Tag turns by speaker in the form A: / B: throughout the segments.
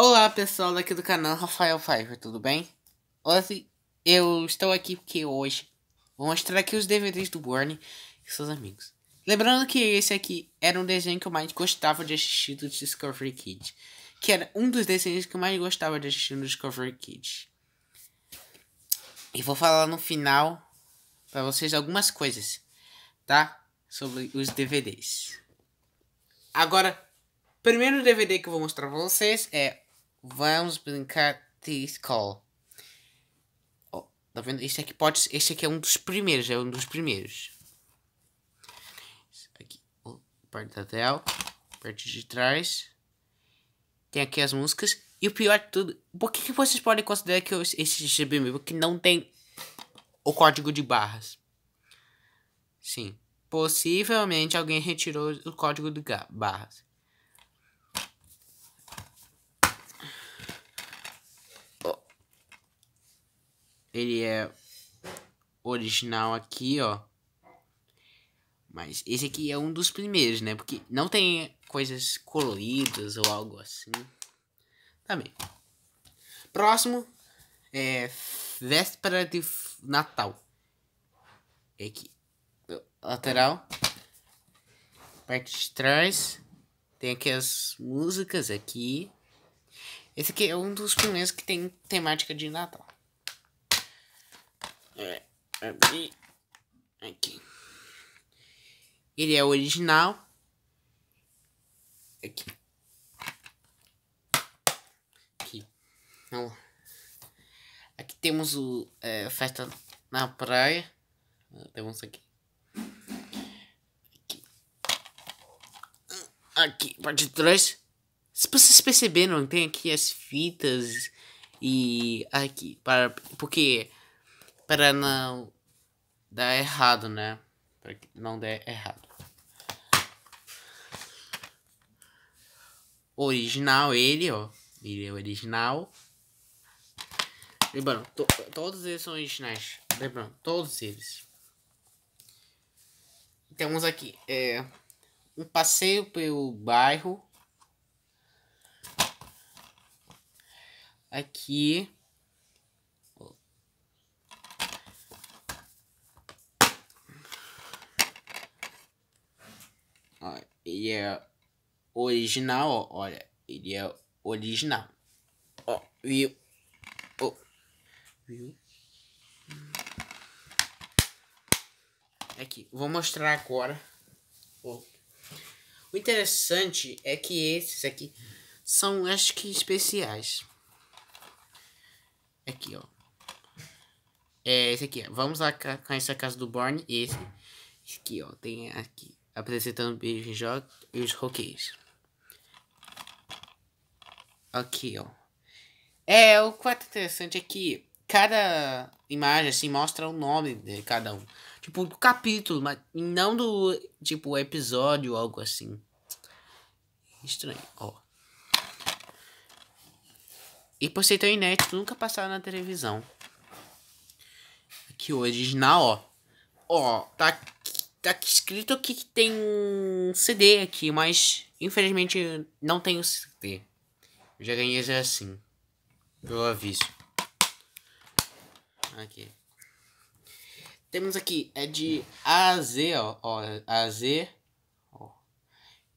A: Olá pessoal daqui do canal Rafael Pfeiffer, tudo bem? Hoje eu estou aqui porque hoje vou mostrar aqui os DVDs do Borne e seus amigos. Lembrando que esse aqui era um desenho que eu mais gostava de assistir do Discovery Kids. Que era um dos desenhos que eu mais gostava de assistir no Discovery Kids. E vou falar no final para vocês algumas coisas, tá? Sobre os DVDs. Agora, primeiro DVD que eu vou mostrar pra vocês é Vamos brincar de call Oh, tá vendo? Este aqui, pode, este aqui é um dos primeiros. É um dos primeiros. Aqui. Oh, parte da tela. Parte de trás. Tem aqui as músicas. E o pior de tudo. Por que, que vocês podem considerar que esse GB porque não tem o código de barras? Sim. Possivelmente alguém retirou o código de barras. Ele é original aqui, ó. Mas esse aqui é um dos primeiros, né? Porque não tem coisas coloridas ou algo assim. Também. Tá bem. Próximo é véspera de Natal. É aqui. Lateral. Parte de trás. Tem aqui as músicas aqui. Esse aqui é um dos primeiros que tem temática de Natal é, é aqui. Ele é original. Aqui. Aqui. Não. Aqui temos o é, festa na praia. Temos aqui. Aqui. Aqui, parte de trás. Se vocês perceberam, tem aqui as fitas e aqui para porque para não dar errado, né? Para que não der errado. Original ele, ó. Ele é original. Lembrando, to todos eles são originais. Lembrando, todos eles. Temos aqui é, um passeio pelo bairro. Aqui é original, ó, olha, ele é original. Ó, viu? Ó, viu? Aqui, vou mostrar agora. Ó. O interessante é que esses aqui são, acho que, especiais. Aqui, ó. É esse aqui, ó. Vamos lá conhecer a casa do Barney Esse. Esse aqui, ó. Tem aqui apresentando o BJ e os Rockies. Aqui, ó. É, o quarto interessante é que cada imagem, assim, mostra o nome de cada um. Tipo, do capítulo, mas não do, tipo, episódio ou algo assim. Estranho, ó. E por ser tão inédito, nunca passaram na televisão. Aqui o original, ó. Ó, tá tá escrito que tem um CD aqui, mas infelizmente não tenho CD. Eu já ganhei já assim. Eu aviso. Aqui. Temos aqui, é de A Z, ó, ó A Z, ó.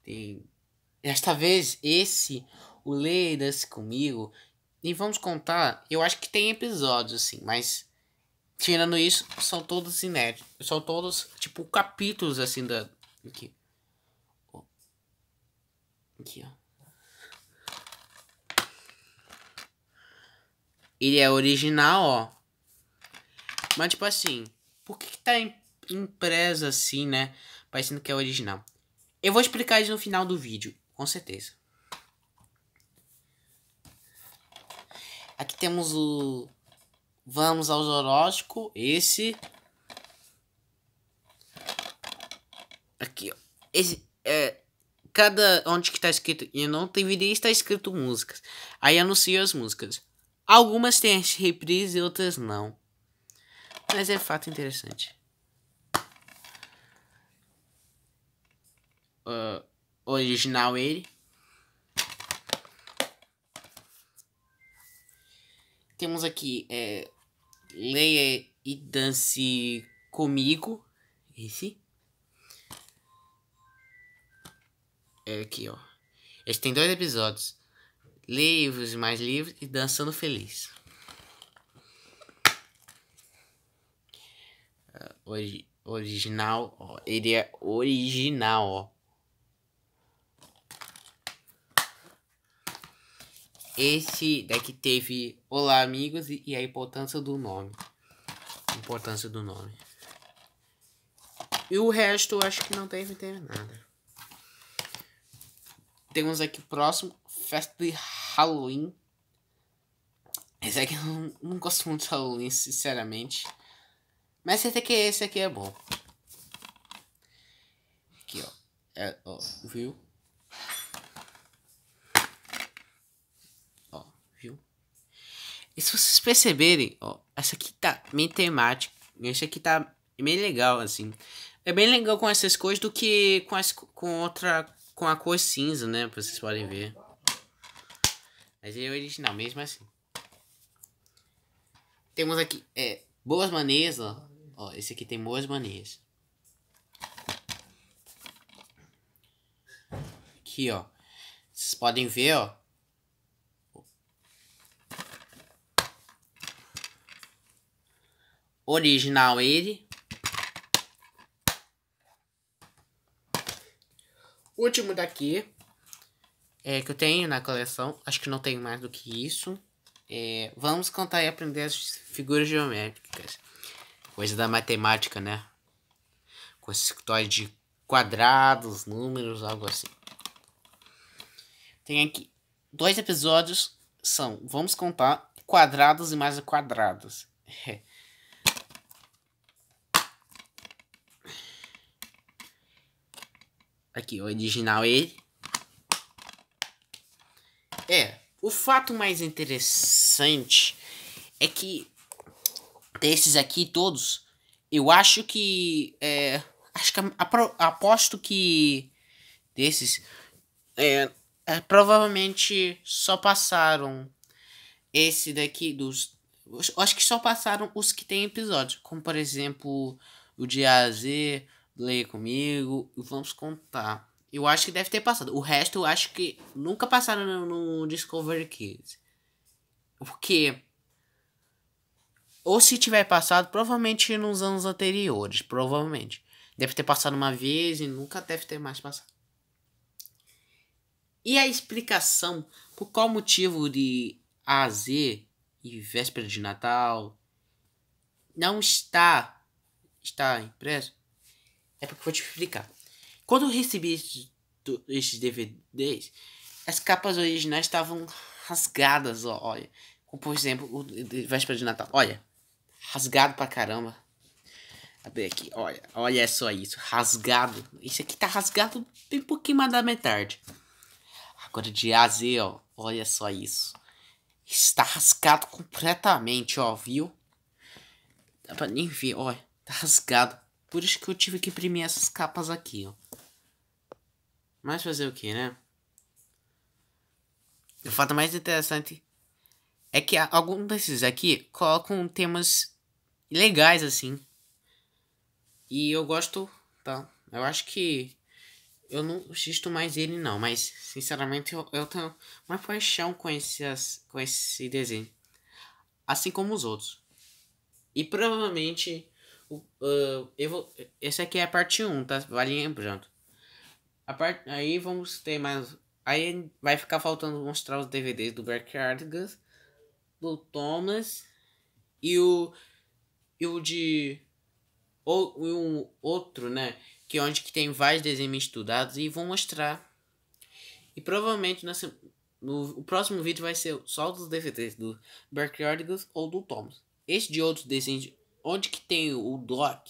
A: Tem... Desta vez, esse, o leia-se comigo, e vamos contar, eu acho que tem episódios, assim, mas Tirando isso, são todos inéditos. São todos, tipo, capítulos assim da. Aqui. Aqui, ó. Ele é original, ó. Mas, tipo assim, por que, que tá empresa assim, né? Parecendo que é original. Eu vou explicar isso no final do vídeo, com certeza. Aqui temos o Vamos ao zoológico. Esse. Aqui, ó. Esse é. Cada. Onde que tá escrito e não deveria estar escrito músicas. Aí anuncia as músicas. Algumas têm reprise e outras não. Mas é fato interessante. Uh, original ele. temos aqui é, Leia e Dance Comigo. Esse. É aqui, ó. este tem dois episódios. Livros, mais livros e Dançando Feliz. Uh, ah, ori original, ó. Ele é original, ó. Esse daqui teve Olá Amigos e, a importância do nome. Importância do nome. E o resto eu acho que não teve, teve nada. Temos aqui o próximo, festa de Halloween. Esse aqui eu não, não gosto muito de Halloween, sinceramente. Mas até que esse aqui é bom. Aqui, ó. É, ó viu? E se vocês perceberem, ó, essa aqui tá meio temática. Esse aqui tá meio legal, assim. É bem legal com essas cores do que com, as, com outra. com a cor cinza, né? Pra vocês podem ver. Mas é original mesmo assim. Temos aqui é, boas maneiras, ó. ó. Esse aqui tem boas maneiras. Aqui, ó. Vocês podem ver, ó. original ele. Último daqui é, que eu tenho na coleção, acho que não tenho mais do que isso. É, vamos contar e aprender as figuras geométricas. Coisa da matemática, né? Com esses de quadrados, números, algo assim. Tem aqui dois episódios são Vamos contar quadrados e mais quadrados. É, Aqui, o original ele. É, o fato mais interessante é que desses aqui todos, eu acho que. É, acho que aposto que desses. É, é, provavelmente só passaram esse daqui dos. Acho que só passaram os que tem episódio. Como por exemplo o de AZ, leia comigo e vamos contar. Eu acho que deve ter passado. O resto eu acho que nunca passaram no, no Discovery Kids. Porque. Ou se tiver passado, provavelmente nos anos anteriores. Provavelmente. Deve ter passado uma vez e nunca deve ter mais passado. E a explicação por qual motivo de AZ a Z e véspera de Natal não está está impresso é porque eu vou te explicar. Quando eu recebi estes, DVDs, as capas originais estavam rasgadas, ó, olha. Como, por exemplo, o Véspera de Natal. Olha, rasgado pra caramba. Abrir aqui, olha, olha só isso, rasgado. Isso aqui tá rasgado bem pouquinho mais da metade. Agora de A a Z, ó, olha só isso. Está rasgado completamente, ó, viu? Dá pra nem ver, olha, tá rasgado. Por isso que eu tive que imprimir essas capas aqui, ó. Mas fazer o que, né? O fato mais interessante é que alguns desses aqui colocam temas legais, assim. E eu gosto, tá? Eu acho que eu não assisto mais ele, não. Mas, sinceramente, eu, eu tenho uma paixão com, esses, com esse desenho. Assim como os outros. E provavelmente Uh, evol... aqui é a parte 1, tá? Vale lembrando. A part... Aí vamos ter mais. Aí vai ficar faltando mostrar os DVDs do Black do Thomas e o. E o de. Ou um outro, né? Que é onde que tem vários desenhos estudados e vão mostrar. E provavelmente nessa... no o próximo vídeo vai ser só dos DVDs do Black ou do Thomas. Esse de outros desenhos Onde que tem o Doc?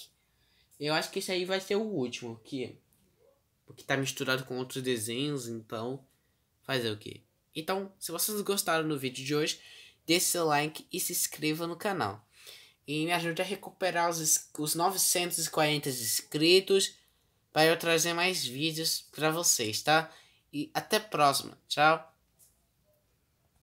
A: Eu acho que esse aí vai ser o último, que porque tá misturado com outros desenhos, então fazer o quê? Então, se vocês gostaram do vídeo de hoje, deixe seu like e se inscreva no canal. E me ajude a recuperar os, os 940 inscritos para eu trazer mais vídeos para vocês, tá? E até a próxima. Tchau.